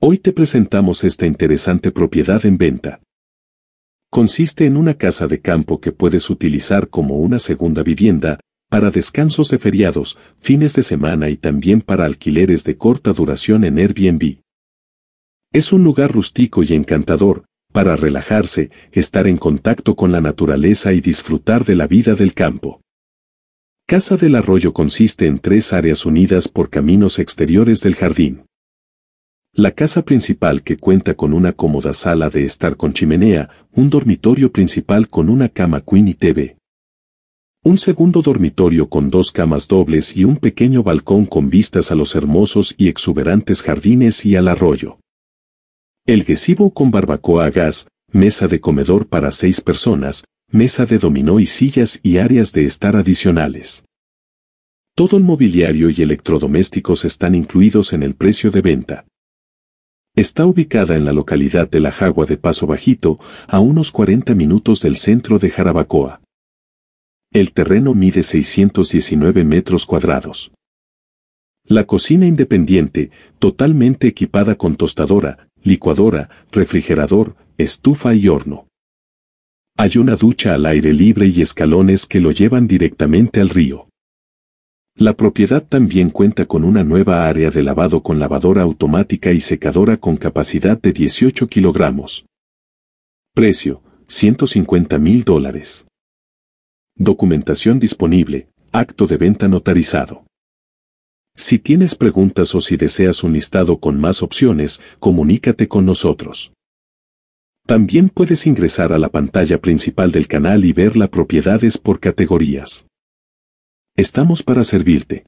Hoy te presentamos esta interesante propiedad en venta. Consiste en una casa de campo que puedes utilizar como una segunda vivienda, para descansos de feriados, fines de semana y también para alquileres de corta duración en Airbnb. Es un lugar rústico y encantador, para relajarse, estar en contacto con la naturaleza y disfrutar de la vida del campo. Casa del Arroyo consiste en tres áreas unidas por caminos exteriores del jardín. La casa principal que cuenta con una cómoda sala de estar con chimenea, un dormitorio principal con una cama queen y TV. Un segundo dormitorio con dos camas dobles y un pequeño balcón con vistas a los hermosos y exuberantes jardines y al arroyo. El gazebo con barbacoa a gas, mesa de comedor para seis personas, mesa de dominó y sillas y áreas de estar adicionales. Todo el mobiliario y electrodomésticos están incluidos en el precio de venta. Está ubicada en la localidad de La Jagua de Paso Bajito, a unos 40 minutos del centro de Jarabacoa. El terreno mide 619 metros cuadrados. La cocina independiente, totalmente equipada con tostadora, licuadora, refrigerador, estufa y horno. Hay una ducha al aire libre y escalones que lo llevan directamente al río. La propiedad también cuenta con una nueva área de lavado con lavadora automática y secadora con capacidad de 18 kilogramos. Precio, 150 mil dólares. Documentación disponible, acto de venta notarizado. Si tienes preguntas o si deseas un listado con más opciones, comunícate con nosotros. También puedes ingresar a la pantalla principal del canal y ver las propiedades por categorías. Estamos para servirte.